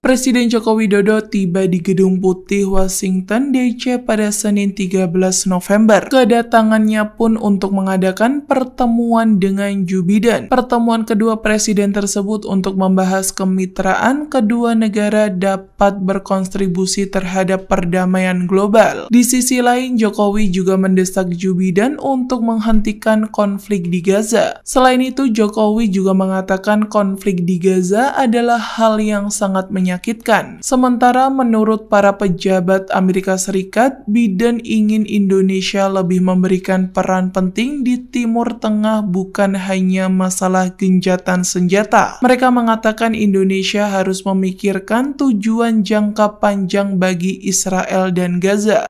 Presiden Joko Widodo tiba di Gedung Putih Washington DC pada Senin 13 November. Kedatangannya pun untuk mengadakan pertemuan dengan Joe Biden. Pertemuan kedua presiden tersebut untuk membahas kemitraan kedua negara dapat berkontribusi terhadap perdamaian global. Di sisi lain, Jokowi juga mendesak Joe untuk menghentikan konflik di Gaza. Selain itu, Jokowi juga mengatakan konflik di Gaza adalah hal yang sangat menyebabkan menyakitkan. Sementara menurut para pejabat Amerika Serikat, Biden ingin Indonesia lebih memberikan peran penting di Timur Tengah bukan hanya masalah genjatan senjata. Mereka mengatakan Indonesia harus memikirkan tujuan jangka panjang bagi Israel dan Gaza.